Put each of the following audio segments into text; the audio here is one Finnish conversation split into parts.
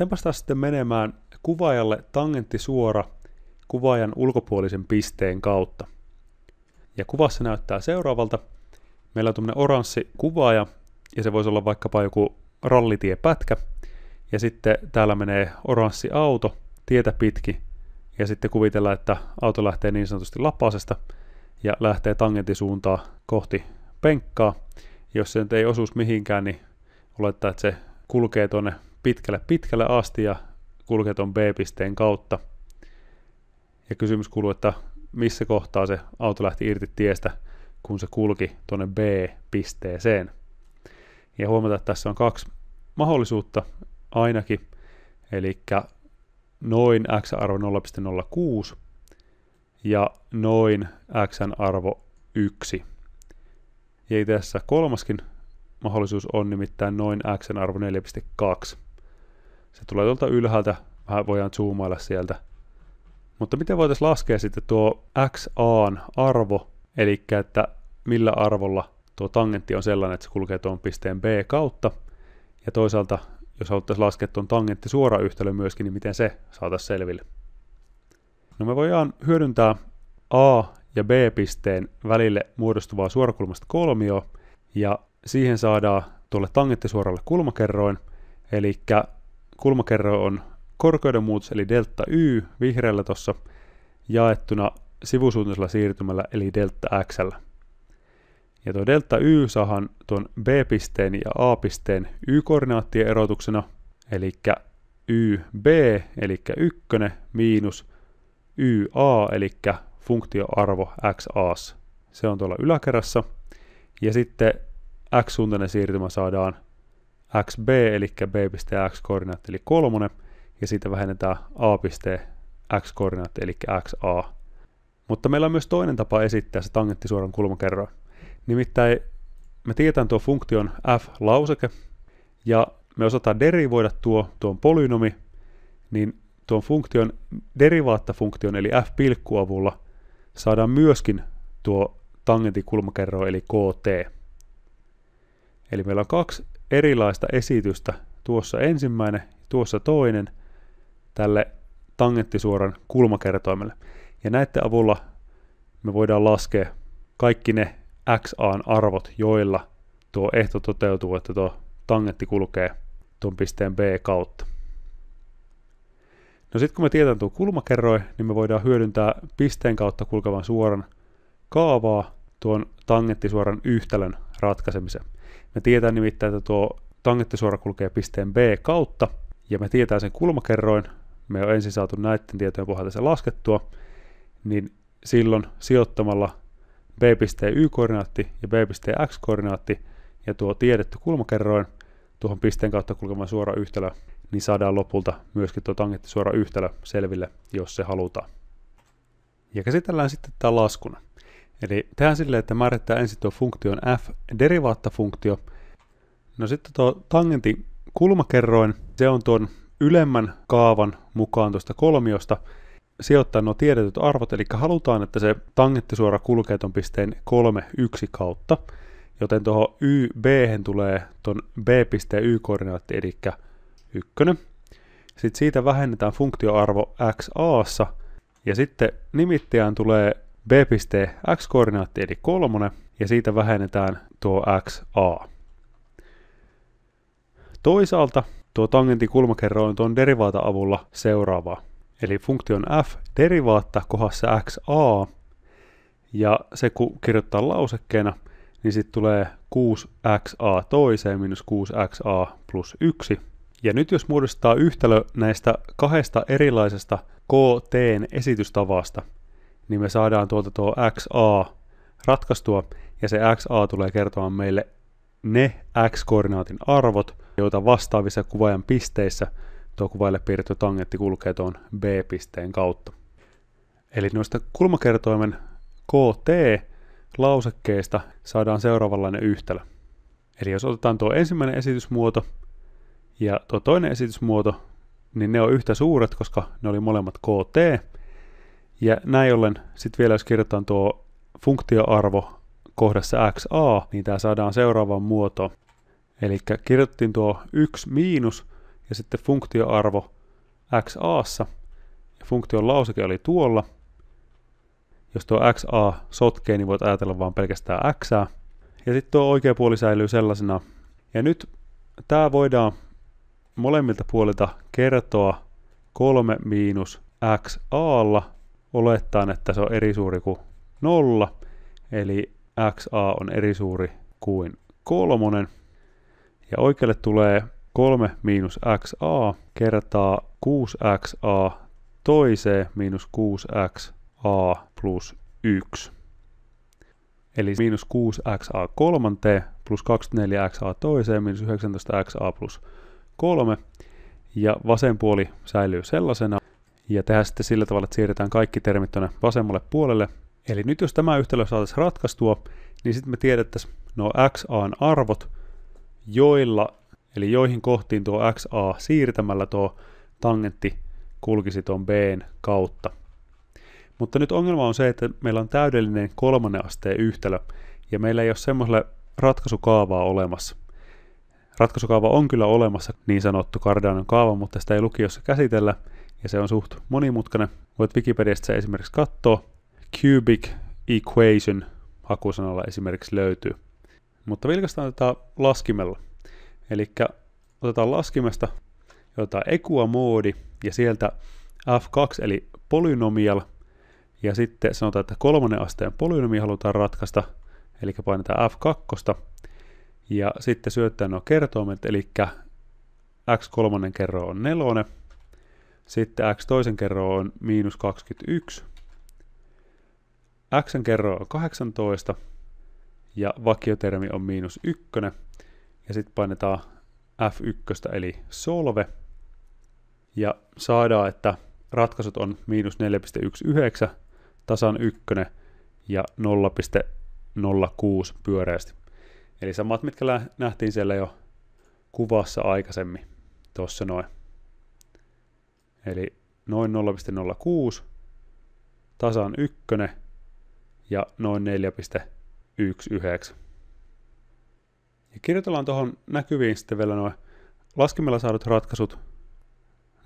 Sitten päästään sitten menemään kuvaajalle tangentti suora kuvaajan ulkopuolisen pisteen kautta. Ja kuvassa näyttää seuraavalta. Meillä on tämmöinen oranssi kuvaaja, ja se voisi olla vaikkapa joku rallitiepätkä. Ja sitten täällä menee oranssi auto tietä pitki, ja sitten kuvitellaan, että auto lähtee niin sanotusti lapasesta ja lähtee tangentisuuntaa kohti penkkaa. Jos se nyt ei osuus mihinkään, niin olettaa, että se kulkee tuonne pitkälle pitkälle asti ja kulkee tuon B-pisteen kautta. Ja kysymys kuuluu, että missä kohtaa se auto lähti irti tiestä, kun se kulki tuonne B-pisteeseen. Ja huomata, että tässä on kaksi mahdollisuutta ainakin, eli noin x-arvo 0,06 ja noin x-arvo 1. Ja tässä kolmaskin mahdollisuus on nimittäin noin x-arvo se tulee tuolta ylhäältä, vähän voidaan zoomailla sieltä. Mutta miten voitaisiin laskea sitten tuo xa arvo, eli että millä arvolla tuo tangentti on sellainen, että se kulkee tuon pisteen B kautta, ja toisaalta jos haluttaisiin laskea tuon tangentti suora yhtälö myöskin, niin miten se saataisiin selville. No me voidaan hyödyntää A ja B-pisteen välille muodostuvaa suorakulmasta kolmioa, ja siihen saadaan tuolle tangenttisuoralle kulmakerroin, eli kulmakerro on korkeuden muutos, eli delta y vihreällä tuossa jaettuna sivusuuntaisella siirtymällä eli delta x. Ja tuo delta y saahan tuon b-pisteen ja a-pisteen y-koordinaattien erotuksena, eli yb, eli 1, miinus ya, eli funktioarvo xas. Se on tuolla yläkerrassa. Ja sitten x-suuntainen siirtymä saadaan xb, eli b.x-koordinaatti, eli kolmonen, ja siitä vähennetään a.x-koordinaatti, eli xa. Mutta meillä on myös toinen tapa esittää se tangenttisuoran kulmakerroin. Nimittäin me tiedetään tuo funktion f-lauseke, ja me osataan derivoida tuo, tuon polynomi, niin tuon funktion, derivaattafunktion, eli f-pilkkuavulla, saadaan myöskin tuo tangentin eli kt. Eli meillä on kaksi erilaista esitystä, tuossa ensimmäinen, tuossa toinen, tälle tangenttisuoran kulmakertoimelle. Ja näiden avulla me voidaan laskea kaikki ne XAn arvot, joilla tuo ehto toteutuu, että tuo tangentti kulkee tuon pisteen B kautta. No sitten kun me tiedetään tuo kulmakerroi, niin me voidaan hyödyntää pisteen kautta kulkevan suoran kaavaa tuon tangenttisuoran yhtälön ratkaisemisen. Me tietää nimittäin, että tuo tangenttisuora kulkee pisteen B kautta, ja me tietää sen kulmakerroin, me on ensin saatu näiden tietojen pohjalta se laskettua, niin silloin sijoittamalla B-pisteen Y-koordinaatti ja B-pisteen X-koordinaatti ja tuo tiedetty kulmakerroin tuohon pisteen kautta kulkemaan suora yhtälö, niin saadaan lopulta myöskin tuo tangenttisuora yhtälö selville, jos se halutaan. Ja käsitellään sitten tämä laskuna. Eli tehdään silleen, että määritetään ensin tuo funktion f, derivaattafunktio. No sitten tuo tangentin kulmakerroin, se on tuon ylemmän kaavan mukaan tuosta kolmiosta sijoittaa nuo tiedetyt arvot, eli halutaan, että se tangenttisuora kulkee tuon pisteen 3, 1 kautta, joten tuohon YB tulee tuon B-pisteen Y-koordinaatti, eli 1. Sitten siitä vähennetään funktioarvo XAssa, ja sitten nimittäjään tulee b-pisteen x-koordinaatti eli kolmonen ja siitä vähennetään tuo xa. Toisaalta tuo tangentin on tuon derivaatan avulla seuraava. Eli funktion f derivaatta kohdassa xa ja se kun kirjoittaa lausekkeena, niin sitten tulee 6xa toiseen minus 6xa plus 1. Ja nyt jos muodostaa yhtälö näistä kahdesta erilaisesta kt esitystavasta, niin me saadaan tuolta tuo XA ratkaistua, ja se XA tulee kertomaan meille ne X-koordinaatin arvot, joita vastaavissa kuvaajan pisteissä tuo kuvaille piirretty tangentti kulkee tuon B-pisteen kautta. Eli noista kulmakertoimen KT-lausekkeista saadaan seuraavanlainen yhtälö. Eli jos otetaan tuo ensimmäinen esitysmuoto ja tuo toinen esitysmuoto, niin ne on yhtä suuret, koska ne oli molemmat KT, ja näin ollen sitten vielä jos kirjoitetaan tuo funktioarvo kohdassa xa, niin tämä saadaan seuraavaan muoto, Eli kirjoitettiin tuo 1 miinus ja sitten funktioarvo xa, Ja funktion lauseke oli tuolla. Jos tuo xa sotkee, niin voit ajatella vain pelkästään x. Ja sitten tuo oikea puoli säilyy sellaisena. Ja nyt tämä voidaan molemmilta puolilta kertoa 3 miinus xa olettaen, että se on eri suuri kuin nolla, eli xa on eri suuri kuin kolmonen. Ja oikealle tulee 3 miinus xa kertaa 6xa toiseen miinus 6xa plus 1. Eli miinus 6xa kolmanteen plus 24xa toiseen miinus 19xa plus 3. Ja vasen puoli säilyy sellaisena, ja tehdään sitten sillä tavalla, että siirretään kaikki termit tuonne vasemmalle puolelle. Eli nyt jos tämä yhtälö saataisiin ratkaistua, niin sitten me tiedettäisiin nuo XAn arvot, joilla, eli joihin kohtiin tuo XA siirtämällä tuo tangentti kulkisi tuon Bn kautta. Mutta nyt ongelma on se, että meillä on täydellinen kolmannen asteen yhtälö, ja meillä ei ole semmoiselle ratkaisukaavaa olemassa. Ratkaisukaava on kyllä olemassa, niin sanottu Cardanon kaava, mutta sitä ei lukiossa käsitellä, ja se on suht monimutkainen. Voit Wikipediasta esimerkiksi katsoa. Cubic equation hakusanalla esimerkiksi löytyy. Mutta vilkastaan tätä laskimella. Eli otetaan laskimesta, otetaan Equa-moodi ja sieltä f2 eli polynomial ja sitten sanotaan, että kolmannen asteen polynomi halutaan ratkaista, eli painetaan F2, ja sitten syöttää nuo kertoimet, eli x3 kerro on nelonen sitten x toisen kerro on miinus 21. x kerro on 18. Ja vakiotermi on miinus 1. Ja sitten painetaan f1 eli solve. Ja saadaan, että ratkaisut on miinus 4,19, tasan 1 ja 0,06 pyöreästi. Eli samat, mitkä nähtiin siellä jo kuvassa aikaisemmin. Tuossa noin eli noin 0,06, tasan 1 ja noin 4,19. Ja kirjoitellaan tuohon näkyviin sitten vielä noin laskimella saadut ratkaisut,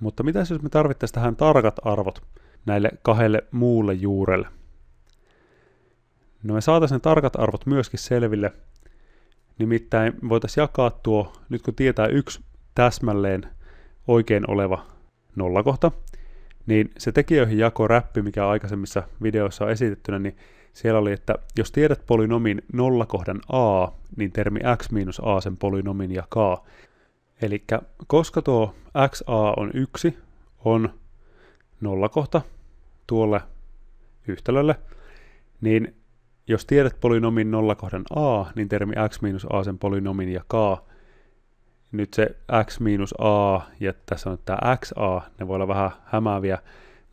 mutta mitä jos me tarvittaisiin tähän tarkat arvot näille kahdelle muulle juurelle? No me saataisiin ne tarkat arvot myöskin selville, nimittäin voitaisiin jakaa tuo, nyt kun tietää yksi täsmälleen oikein oleva nollakohta, niin se tekijöihin jako räppi, mikä aikaisemmissa videoissa on esitettynä, niin siellä oli, että jos tiedät polynomin nollakohdan a, niin termi x miinus a sen polynomin jakaa. Eli koska tuo x a on yksi, on nollakohta tuolle yhtälölle, niin jos tiedät polynomin nollakohdan a, niin termi x miinus a sen polynomin jakaa nyt se x miinus a ja tässä on tämä xa, ne voi olla vähän hämääviä,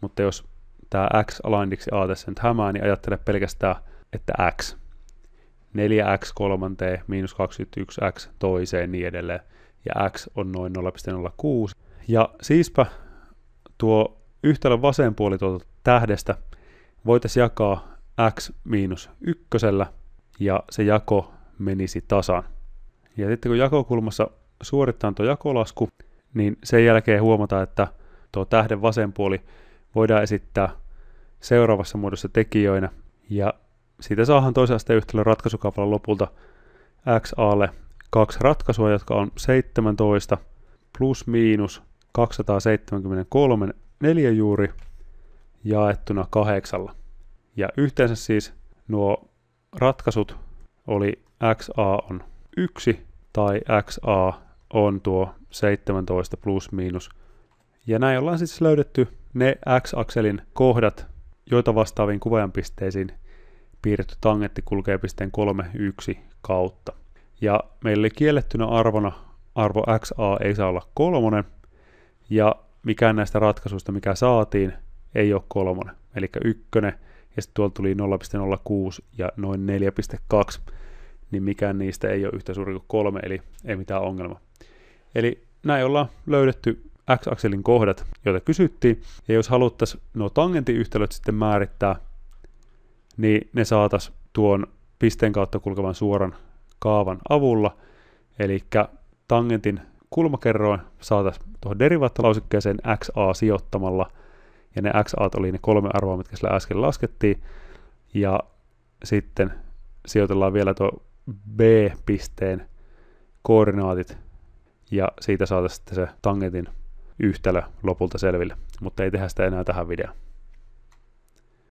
mutta jos tämä x alaindiksi a tässä nyt hämää, niin ajattele pelkästään, että x. 4x kolmanteen, miinus 21x toiseen niin edelleen, ja x on noin 0,06. Ja siispä tuo yhtälön vasen puoli tuolta tähdestä voitaisiin jakaa x miinus ykkösellä, ja se jako menisi tasan. Ja sitten kun jakokulmassa suorittamaan tuo jakolasku, niin sen jälkeen huomata, että tuo tähden vasen puoli voidaan esittää seuraavassa muodossa tekijöinä, ja siitä saahan toisen asteen yhtälön ratkaisukaavalla lopulta XAlle kaksi ratkaisua, jotka on 17 plus miinus 273 juuri jaettuna kahdeksalla. Ja yhteensä siis nuo ratkaisut oli XA on 1 tai XA on tuo 17 plus miinus. Ja näin ollaan siis löydetty ne x-akselin kohdat, joita vastaaviin pisteisiin piirretty tangentti kulkee pisteen 3, 1 kautta. Ja meillä oli kiellettynä arvona arvo xa ei saa olla kolmonen, ja mikään näistä ratkaisuista, mikä saatiin, ei ole kolmonen, eli ykkönen, ja sitten tuolla tuli 0,06 ja noin niin mikään niistä ei ole yhtä suuri kuin kolme, eli ei mitään ongelma. Eli näin ollaan löydetty x-akselin kohdat, joita kysyttiin, ja jos haluttaisiin nuo tangentiyhtälöt sitten määrittää, niin ne saataisiin tuon pisteen kautta kulkevan suoran kaavan avulla, eli tangentin kulmakerroin saataisiin tuohon derivaattolausekkeeseen XA sijoittamalla, ja ne XA oli ne kolme arvoa, mitkä sillä äsken laskettiin, ja sitten sijoitellaan vielä tuo B-pisteen koordinaatit ja siitä saataisiin sitten se tangentin yhtälö lopulta selville, mutta ei tehdä sitä enää tähän videoon.